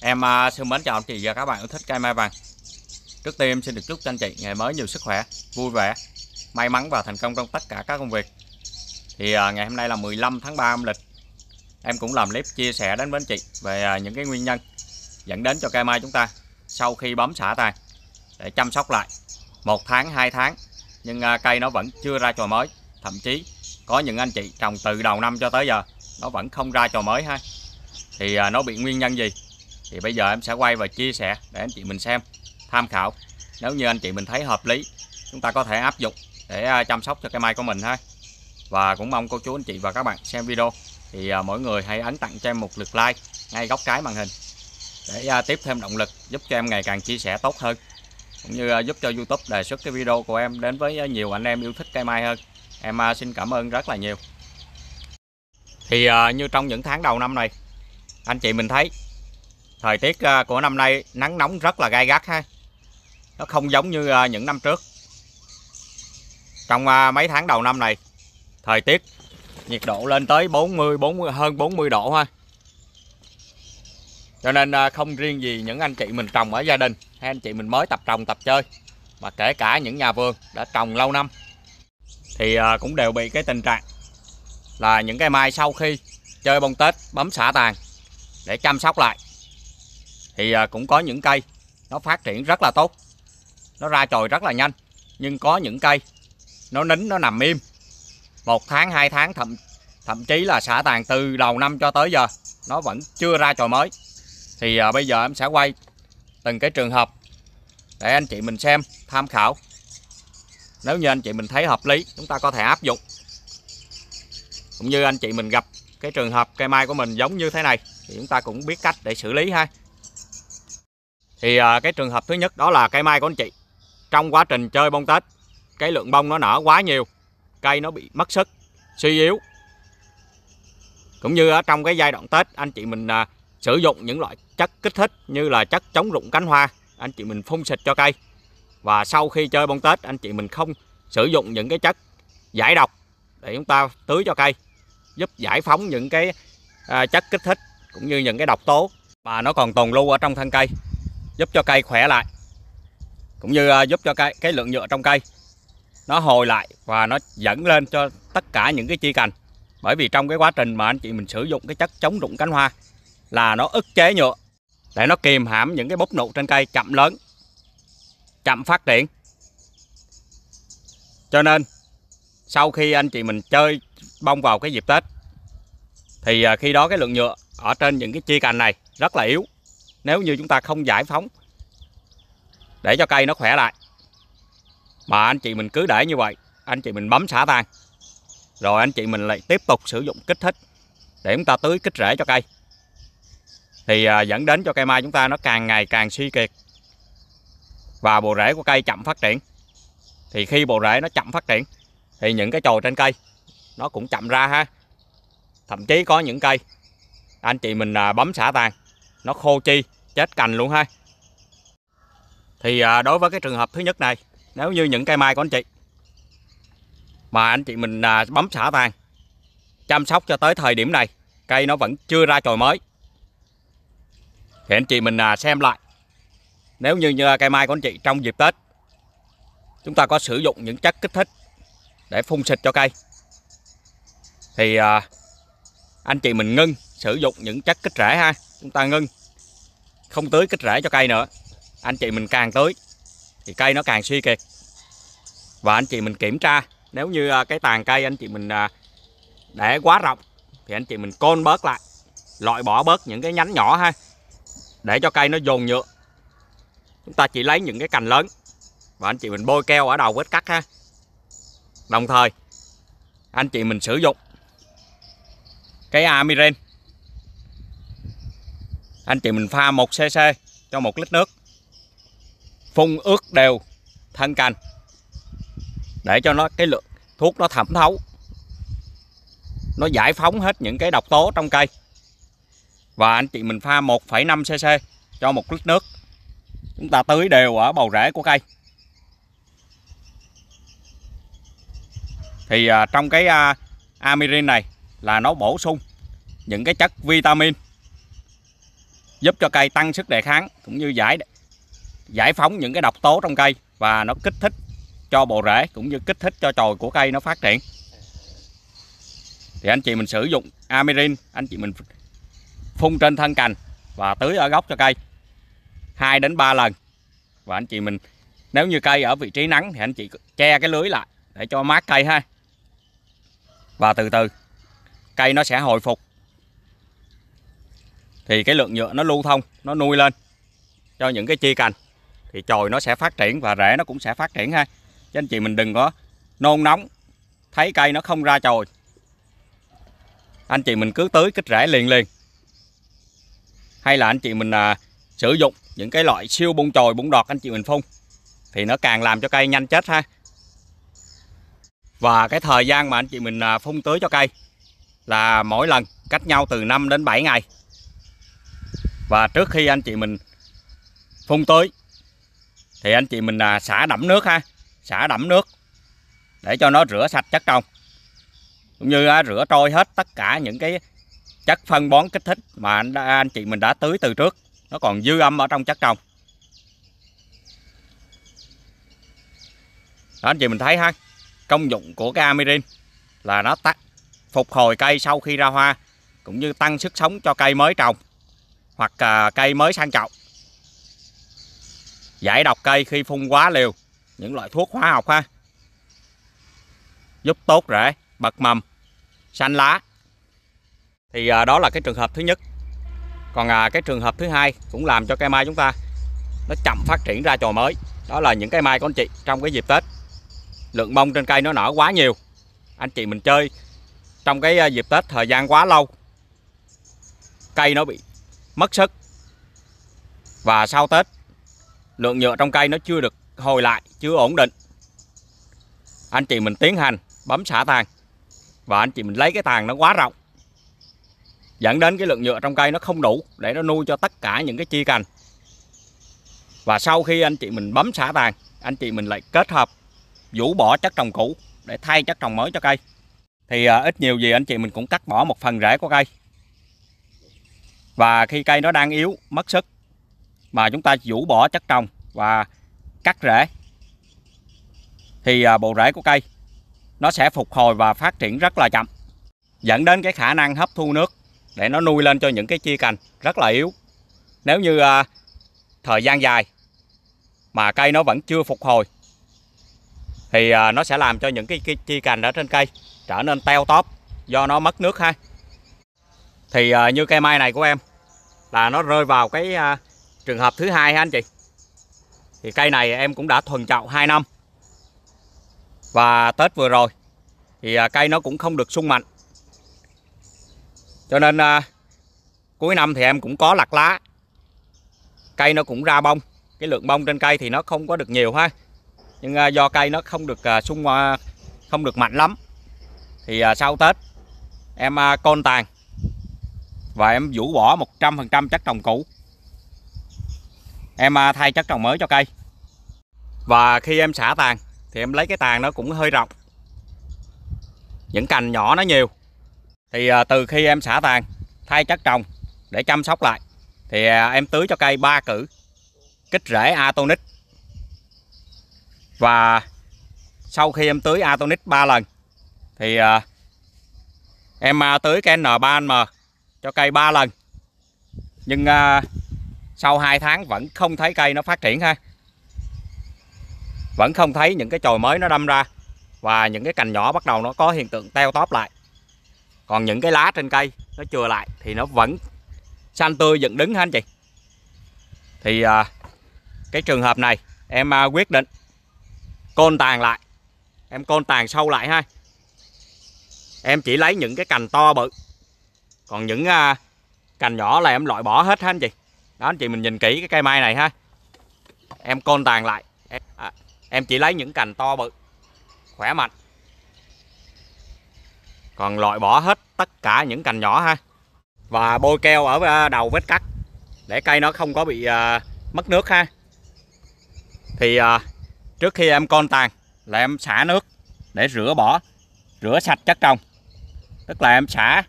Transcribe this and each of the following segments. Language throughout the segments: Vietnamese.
Em xin à, mến chào anh chị và các bạn yêu thích cây mai vàng Trước tiên em xin được chúc cho anh chị ngày mới nhiều sức khỏe, vui vẻ, may mắn và thành công trong tất cả các công việc Thì à, ngày hôm nay là 15 tháng 3 âm lịch Em cũng làm clip chia sẻ đến với anh chị về à, những cái nguyên nhân dẫn đến cho cây mai chúng ta Sau khi bấm xả tàn để chăm sóc lại một tháng, 2 tháng Nhưng cây nó vẫn chưa ra chồi mới Thậm chí có những anh chị trồng từ đầu năm cho tới giờ nó vẫn không ra chồi mới ha Thì nó bị nguyên nhân gì thì bây giờ em sẽ quay và chia sẻ để anh chị mình xem tham khảo nếu như anh chị mình thấy hợp lý chúng ta có thể áp dụng để à, chăm sóc cho cây mai của mình ha và cũng mong cô chú anh chị và các bạn xem video thì à, mỗi người hãy ấn tặng cho em một lượt like ngay góc cái màn hình để à, tiếp thêm động lực giúp cho em ngày càng chia sẻ tốt hơn cũng như giúp cho YouTube đề xuất cái video của em đến với nhiều anh em yêu thích cây mai hơn em xin cảm ơn rất là nhiều thì như trong những tháng đầu năm này anh chị mình thấy Thời tiết à, của năm nay nắng nóng rất là gai gắt ha. Nó không giống như à, những năm trước. Trong à, mấy tháng đầu năm này, thời tiết nhiệt độ lên tới 40 40 hơn 40 độ ha. Cho nên không riêng gì những anh chị mình trồng ở gia đình hay anh chị mình mới tập trồng tập chơi mà kể cả những nhà vườn đã trồng lâu năm thì cũng đều bị cái tình trạng là những cái mai sau khi chơi bông tết bấm xả tàn để chăm sóc lại thì à, cũng có những cây nó phát triển rất là tốt nó ra chồi rất là nhanh nhưng có những cây nó nín nó nằm im một tháng hai tháng thậm thậm chí là xả tàn từ đầu năm cho tới giờ nó vẫn chưa ra chồi mới thì à, bây giờ em sẽ quay từng cái trường hợp để anh chị mình xem tham khảo nếu như anh chị mình thấy hợp lý chúng ta có thể áp dụng cũng như anh chị mình gặp cái trường hợp cây mai của mình giống như thế này thì chúng ta cũng biết cách để xử lý ha thì à, cái trường hợp thứ nhất đó là cây mai của anh chị trong quá trình chơi bông tết cái lượng bông nó nở quá nhiều cây nó bị mất sức suy yếu cũng như ở trong cái giai đoạn tết anh chị mình à, sử dụng những loại chất kích thích như là chất chống rụng cánh hoa anh chị mình phun xịt cho cây và sau khi chơi bông tết anh chị mình không sử dụng những cái chất giải độc để chúng ta tưới cho cây giúp giải phóng những cái à, chất kích thích cũng như những cái độc tố mà nó còn tồn lưu ở trong thân cây giúp cho cây khỏe lại cũng như à, giúp cho cái cái lượng nhựa trong cây nó hồi lại và nó dẫn lên cho tất cả những cái chi cành bởi vì trong cái quá trình mà anh chị mình sử dụng cái chất chống rụng cánh hoa là nó ức chế nhựa để nó kìm hãm những cái bốc nụ trên cây chậm lớn chậm phát triển cho nên sau khi anh chị mình chơi bông vào cái dịp Tết thì à, khi đó cái lượng nhựa ở trên những cái chi cành này rất là yếu nếu như chúng ta không giải phóng để cho cây nó khỏe lại mà anh chị mình cứ để như vậy anh chị mình bấm xả tan rồi anh chị mình lại tiếp tục sử dụng kích thích để chúng ta tưới kích rễ cho cây thì à, dẫn đến cho cây mai chúng ta nó càng ngày càng suy kiệt và bộ rễ của cây chậm phát triển thì khi bộ rễ nó chậm phát triển thì những cái chồi trên cây nó cũng chậm ra ha thậm chí có những cây anh chị mình à, bấm xả tan nó khô chi chết cành luôn ha thì à, đối với cái trường hợp thứ nhất này nếu như những cây mai của anh chị mà anh chị mình à, bấm xả tàn chăm sóc cho tới thời điểm này cây nó vẫn chưa ra chồi mới thì anh chị mình à, xem lại nếu như, như cây mai của anh chị trong dịp Tết chúng ta có sử dụng những chất kích thích để phun xịt cho cây thì à, anh chị mình ngưng sử dụng những chất kích rễ ha chúng ta ngưng không tưới kích rễ cho cây nữa anh chị mình càng tưới thì cây nó càng suy kiệt và anh chị mình kiểm tra nếu như à, cái tàn cây anh chị mình à, để quá rộng thì anh chị mình côn bớt lại loại bỏ bớt những cái nhánh nhỏ ha để cho cây nó dồn nhựa chúng ta chỉ lấy những cái cành lớn và anh chị mình bôi keo ở đầu vết cắt ha đồng thời anh chị mình sử dụng cái amiren anh chị mình pha một cc cho một lít nước phun ướt đều thân cành để cho nó cái lượng thuốc nó thẩm thấu nó giải phóng hết những cái độc tố trong cây và anh chị mình pha 1,5 cc cho một lít nước chúng ta tưới đều ở bầu rễ của cây thì à, trong cái à, amirin này là nó bổ sung những cái chất vitamin giúp cho cây tăng sức đề kháng cũng như giải giải phóng những cái độc tố trong cây và nó kích thích cho bộ rễ cũng như kích thích cho chồi của cây nó phát triển thì anh chị mình sử dụng amirin anh chị mình phun trên thân cành và tưới ở gốc cho cây 2 đến 3 lần và anh chị mình nếu như cây ở vị trí nắng thì anh chị che cái lưới lại để cho mát cây ha và từ từ cây nó sẽ hồi phục thì cái lượng nhựa nó lưu thông nó nuôi lên cho những cái chi cành thì chồi nó sẽ phát triển và rễ nó cũng sẽ phát triển ha chứ anh chị mình đừng có nôn nóng thấy cây nó không ra chồi anh chị mình cứ tưới kích rễ liền liền hay là anh chị mình à, sử dụng những cái loại siêu bung chồi bung đọt anh chị mình phun thì nó càng làm cho cây nhanh chết ha và cái thời gian mà anh chị mình à, phun tưới cho cây là mỗi lần cách nhau từ 5 đến 7 ngày và trước khi anh chị mình phun tưới thì anh chị mình à, xả đẫm nước ha xả đẫm nước để cho nó rửa sạch chất trồng cũng như à, rửa trôi hết tất cả những cái chất phân bón kích thích mà anh, anh chị mình đã tưới từ trước nó còn dư âm ở trong chất trồng đó anh chị mình thấy ha công dụng của cái amirin là nó tắt phục hồi cây sau khi ra hoa cũng như tăng sức sống cho cây mới trồng hoặc à, cây mới sang trọng giải độc cây khi phun quá liều những loại thuốc hóa học ha giúp tốt rễ bật mầm xanh lá thì à, đó là cái trường hợp thứ nhất còn à, cái trường hợp thứ hai cũng làm cho cây mai chúng ta nó chậm phát triển ra trò mới đó là những cây mai của anh chị trong cái dịp tết lượng bông trên cây nó nở quá nhiều anh chị mình chơi trong cái dịp tết thời gian quá lâu cây nó bị mất sức và sau Tết lượng nhựa trong cây nó chưa được hồi lại chưa ổn định anh chị mình tiến hành bấm xả tàn và anh chị mình lấy cái tàn nó quá rộng dẫn đến cái lượng nhựa trong cây nó không đủ để nó nuôi cho tất cả những cái chi cành và sau khi anh chị mình bấm xả tàn anh chị mình lại kết hợp vũ bỏ chất trồng cũ để thay chất trồng mới cho cây thì à, ít nhiều gì anh chị mình cũng cắt bỏ một phần rễ của cây và khi cây nó đang yếu mất sức mà chúng ta rũ bỏ chất trồng và cắt rễ thì à, bộ rễ của cây nó sẽ phục hồi và phát triển rất là chậm dẫn đến cái khả năng hấp thu nước để nó nuôi lên cho những cái chi cành rất là yếu nếu như à, thời gian dài mà cây nó vẫn chưa phục hồi thì à, nó sẽ làm cho những cái, cái chi cành ở trên cây trở nên teo tóp do nó mất nước ha thì như cây mai này của em là nó rơi vào cái à, trường hợp thứ hai ha anh chị thì cây này em cũng đã thuần chậu 2 năm và Tết vừa rồi thì à, cây nó cũng không được sung mạnh cho nên à, cuối năm thì em cũng có lặt lá cây nó cũng ra bông cái lượng bông trên cây thì nó không có được nhiều ha nhưng à, do cây nó không được à, sung à, không được mạnh lắm thì à, sau Tết em à, con tàn và em vũ bỏ 100% chất trồng cũ em à, thay chất trồng mới cho cây và khi em xả tàn thì em lấy cái tàn nó cũng hơi rộng những cành nhỏ nó nhiều thì à, từ khi em xả tàn thay chất trồng để chăm sóc lại thì à, em tưới cho cây ba cử kích rễ atonic và sau khi em tưới atonic 3 lần thì em tưới cái n 3 m cho cây 3 lần nhưng à, sau 2 tháng vẫn không thấy cây nó phát triển ha vẫn không thấy những cái chồi mới nó đâm ra và những cái cành nhỏ bắt đầu nó có hiện tượng teo tóp lại còn những cái lá trên cây nó chừa lại thì nó vẫn xanh tươi dựng đứng ha anh chị thì à, cái trường hợp này em à, quyết định côn tàn lại em côn tàn sâu lại ha em chỉ lấy những cái cành to bự còn những à, cành nhỏ là em loại bỏ hết ha anh chị đó anh chị mình nhìn kỹ cái cây mai này ha em côn tàn lại em, à, em chỉ lấy những cành to bự khỏe mạnh còn loại bỏ hết tất cả những cành nhỏ ha và bôi keo ở à, đầu vết cắt để cây nó không có bị à, mất nước ha thì à, trước khi em con tàn là em xả nước để rửa bỏ rửa sạch chất trồng tức là em xả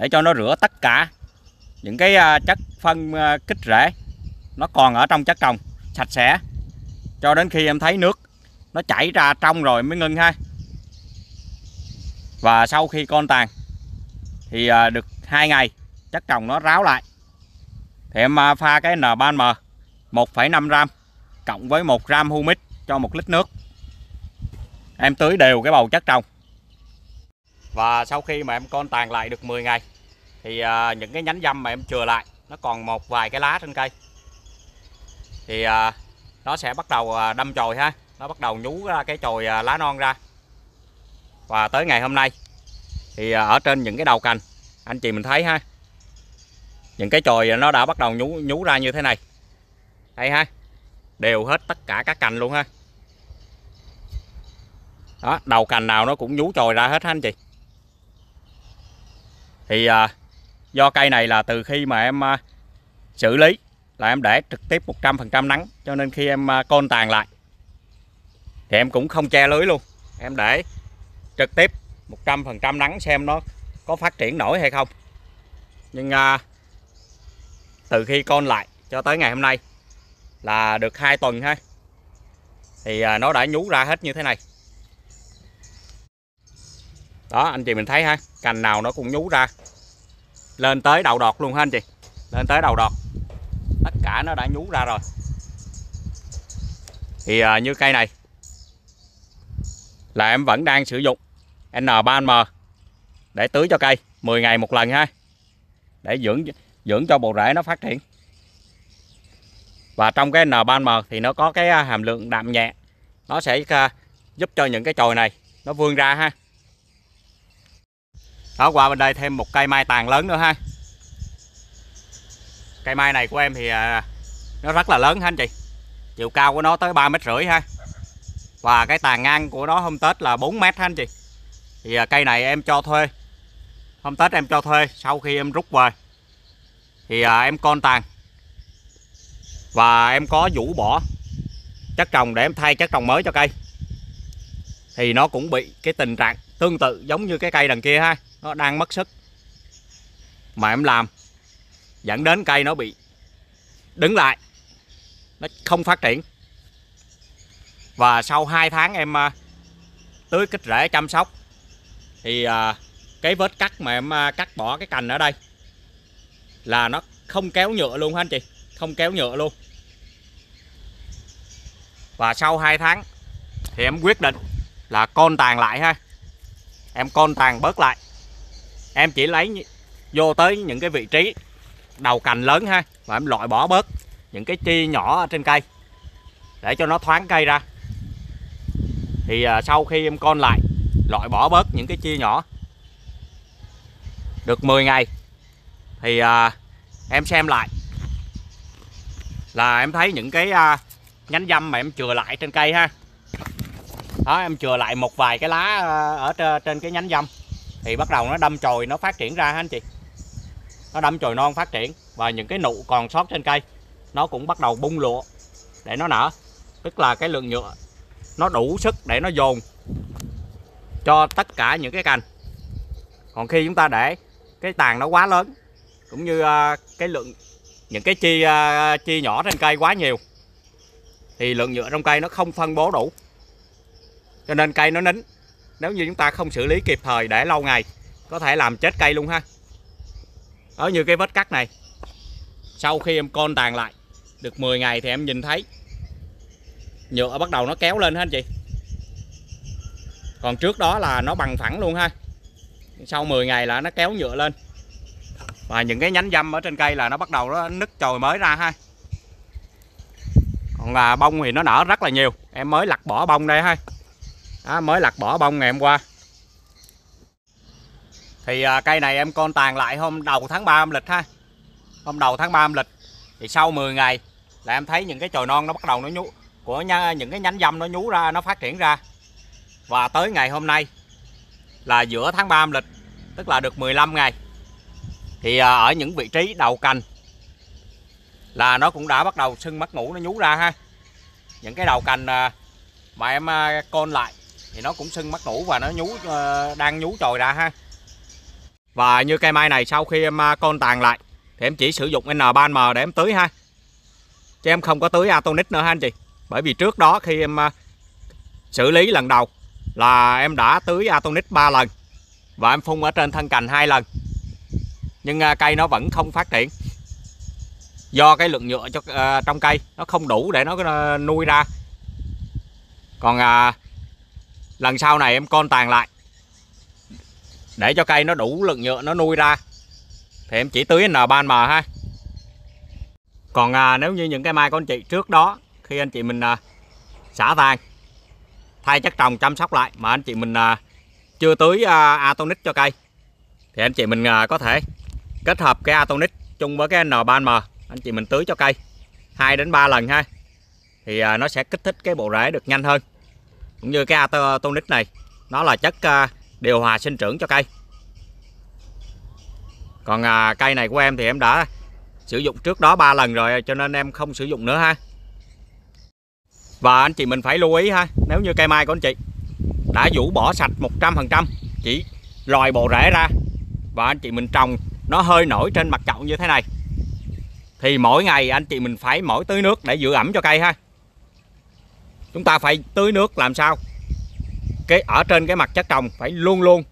để cho nó rửa tất cả những cái à, chất phân à, kích rễ nó còn ở trong chất trồng sạch sẽ cho đến khi em thấy nước nó chảy ra trong rồi mới ngưng ha và sau khi con tàn thì à, được hai ngày chất trồng nó ráo lại thì em pha cái N3M 1,5 gram cộng với 1 gram humic cho 1 lít nước em tưới đều cái bầu chất trồng và sau khi mà em con tàn lại được 10 ngày thì à, những cái nhánh dâm mà em chừa lại nó còn một vài cái lá trên cây thì à, nó sẽ bắt đầu à, đâm chồi ha nó bắt đầu nhú ra cái chồi à, lá non ra và tới ngày hôm nay thì à, ở trên những cái đầu cành anh chị mình thấy ha những cái chồi nó đã bắt đầu nhú nhú ra như thế này đây ha đều hết tất cả các cành luôn ha đó đầu cành nào nó cũng nhú chồi ra hết ha anh chị thì à, do cây này là từ khi mà em à, xử lý là em để trực tiếp 100% nắng cho nên khi em à, con tàn lại thì em cũng không che lưới luôn em để trực tiếp 100% nắng xem nó có phát triển nổi hay không nhưng à, từ khi con lại cho tới ngày hôm nay là được 2 tuần ha thì à, nó đã nhú ra hết như thế này đó anh chị mình thấy ha cành nào nó cũng nhú ra lên tới đầu đọt luôn ha anh chị lên tới đầu đọt tất cả nó đã nhú ra rồi thì à, như cây này là em vẫn đang sử dụng N3M để tưới cho cây 10 ngày một lần ha để dưỡng dưỡng cho bộ rễ nó phát triển và trong cái N3M thì nó có cái à, hàm lượng đạm nhẹ nó sẽ à, giúp cho những cái chồi này nó vươn ra ha đó qua bên đây thêm một cây mai tàn lớn nữa ha cây mai này của em thì à, nó rất là lớn ha anh chị chiều cao của nó tới ba mét rưỡi ha và cái tàn ngang của nó hôm tết là 4 mét ha anh chị thì à, cây này em cho thuê hôm tết em cho thuê sau khi em rút về thì à, em con tàn và em có vũ bỏ chất trồng để em thay chất trồng mới cho cây thì nó cũng bị cái tình trạng tương tự giống như cái cây đằng kia ha nó đang mất sức mà em làm dẫn đến cây nó bị đứng lại nó không phát triển và sau 2 tháng em à, tưới kích rễ chăm sóc thì à, cái vết cắt mà em à, cắt bỏ cái cành ở đây là nó không kéo nhựa luôn hả anh chị không kéo nhựa luôn và sau 2 tháng thì em quyết định là con tàn lại ha em con tàn bớt lại em chỉ lấy vô tới những cái vị trí đầu cành lớn ha và em loại bỏ bớt những cái chi nhỏ trên cây để cho nó thoáng cây ra thì à, sau khi em con lại loại bỏ bớt những cái chi nhỏ được 10 ngày thì à, em xem lại là em thấy những cái à, nhánh dâm mà em chừa lại trên cây ha đó em chừa lại một vài cái lá ờ, ở trên cái nhánh dâm thì bắt đầu nó đâm chồi nó phát triển ra ha anh chị nó đâm chồi non phát triển và những cái nụ còn sót trên cây nó cũng bắt đầu bung lụa để nó nở tức là cái lượng nhựa nó đủ sức để nó dồn cho tất cả những cái cành còn khi chúng ta để cái tàn nó quá lớn cũng như ờ, cái lượng những cái chi ờ, chi nhỏ trên cây quá nhiều thì lượng nhựa trong cây nó không phân bố đủ cho nên cây nó nín nếu như chúng ta không xử lý kịp thời để lâu ngày có thể làm chết cây luôn ha ở như cái vết cắt này sau khi em con tàn lại được 10 ngày thì em nhìn thấy nhựa bắt đầu nó kéo lên hết anh chị còn trước đó là nó bằng phẳng luôn ha sau 10 ngày là nó kéo nhựa lên và những cái nhánh dâm ở trên cây là nó bắt đầu nó nứt chồi mới ra ha còn là bông thì nó nở rất là nhiều em mới lặt bỏ bông đây ha đó, mới lặt bỏ bông ngày hôm qua thì à, cây này em con tàn lại hôm đầu tháng 3 âm lịch ha hôm đầu tháng 3 âm lịch thì sau 10 ngày là em thấy những cái chồi non nó bắt đầu nó nhú của những cái nhánh dâm nó nhú ra nó phát triển ra và tới ngày hôm nay là giữa tháng 3 âm lịch tức là được 15 ngày thì à, ở những vị trí đầu cành là nó cũng đã bắt đầu sưng mắt ngủ nó nhú ra ha những cái đầu cành à, mà em à, con lại thì nó cũng sưng mắt ngủ và nó nhú ờ, đang nhú trồi ra ha và như cây mai này sau khi em à, con tàn lại thì em chỉ sử dụng N3M để em tưới ha chứ em không có tưới Atonic nữa ha anh chị bởi vì trước đó khi em à, xử lý lần đầu là em đã tưới Atonic 3 lần và em phun ở trên thân cành hai lần nhưng à, cây nó vẫn không phát triển do cái lượng nhựa cho trong cây nó không đủ để nó nuôi ra còn lần sau này em con tàn lại để cho cây nó đủ lượng nhựa nó nuôi ra thì em chỉ tưới n ban mờ ha còn à, nếu như những cái mai của anh chị trước đó khi anh chị mình à, xả tàn thay chất trồng chăm sóc lại mà anh chị mình à, chưa tưới à, atonic cho cây thì anh chị mình à, có thể kết hợp cái atonic chung với cái n ban mờ anh chị mình tưới cho cây 2 đến 3 lần ha thì à, nó sẽ kích thích cái bộ rễ được nhanh hơn cũng như cái atonic này nó là chất à, điều hòa sinh trưởng cho cây còn à, cây này của em thì em đã sử dụng trước đó 3 lần rồi cho nên em không sử dụng nữa ha và anh chị mình phải lưu ý ha nếu như cây mai của anh chị đã vũ bỏ sạch 100% chỉ loài bộ rễ ra và anh chị mình trồng nó hơi nổi trên mặt chậu như thế này thì mỗi ngày anh chị mình phải mỗi tưới nước để giữ ẩm cho cây ha chúng ta phải tưới nước làm sao cái ở trên cái mặt chất trồng phải luôn luôn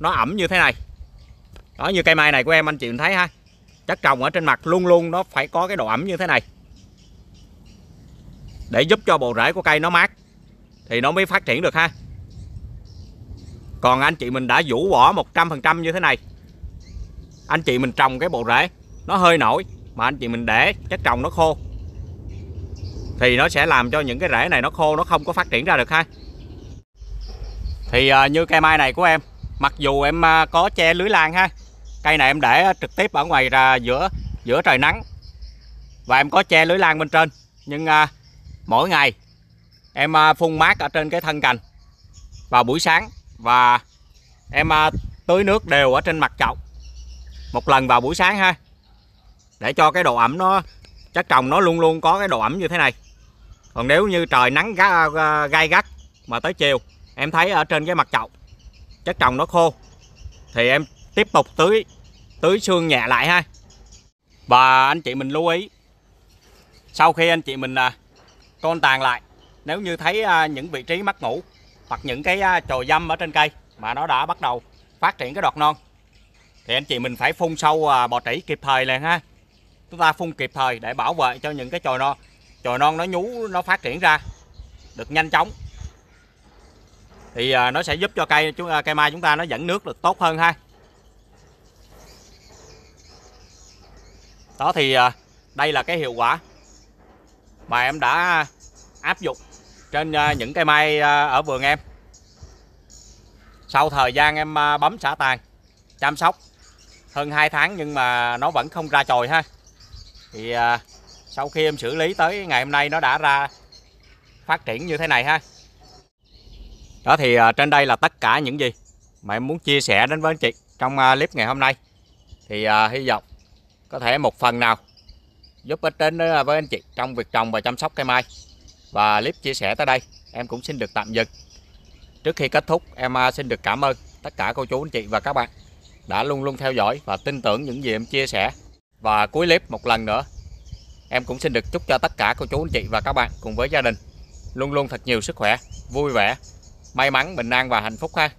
nó ẩm như thế này đó như cây mai này của em anh chị thấy ha chất trồng ở trên mặt luôn luôn nó phải có cái độ ẩm như thế này để giúp cho bộ rễ của cây nó mát thì nó mới phát triển được ha còn anh chị mình đã vũ bỏ 100% như thế này anh chị mình trồng cái bộ rễ nó hơi nổi mà anh chị mình để chất trồng nó khô thì nó sẽ làm cho những cái rễ này nó khô nó không có phát triển ra được ha thì à, như cây mai này của em mặc dù em à, có che lưới lan ha cây này em để trực tiếp ở ngoài ra giữa giữa trời nắng và em có che lưới lan bên trên nhưng à, mỗi ngày em à, phun mát ở trên cái thân cành vào buổi sáng và em à, tưới nước đều ở trên mặt chậu một lần vào buổi sáng ha để cho cái độ ẩm nó chất trồng nó luôn luôn có cái độ ẩm như thế này còn nếu như trời nắng à, gai gắt mà tới chiều em thấy ở trên cái mặt chậu chất trồng nó khô thì em tiếp tục tưới tưới xương nhẹ lại ha và anh chị mình lưu ý sau khi anh chị mình con à, tàn lại nếu như thấy à, những vị trí mắc ngủ hoặc những cái chồi dâm ở trên cây mà nó đã bắt đầu phát triển cái đọt non thì anh chị mình phải phun sâu bò trĩ kịp thời liền ha chúng ta phun kịp thời để bảo vệ cho những cái chồi non chồi non nó nhú nó phát triển ra được nhanh chóng thì à, nó sẽ giúp cho cây chúng à, cây mai chúng ta nó dẫn nước được tốt hơn ha đó thì à, đây là cái hiệu quả mà em đã áp dụng trên những cây mai ở vườn em sau thời gian em bấm xả tàn chăm sóc hơn 2 tháng nhưng mà nó vẫn không ra chồi ha thì sau khi em xử lý tới ngày hôm nay nó đã ra phát triển như thế này ha đó thì à, trên đây là tất cả những gì mà em muốn chia sẻ đến với anh chị trong à, clip ngày hôm nay thì à, hy vọng có thể một phần nào giúp ích đến với anh chị trong việc trồng và chăm sóc cây mai và clip chia sẻ tới đây em cũng xin được tạm dừng trước khi kết thúc em xin được cảm ơn tất cả cô chú anh chị và các bạn đã luôn luôn theo dõi và tin tưởng những gì em chia sẻ và cuối clip một lần nữa em cũng xin được chúc cho tất cả cô chú anh chị và các bạn cùng với gia đình luôn luôn thật nhiều sức khỏe vui vẻ may mắn bình an và hạnh phúc ha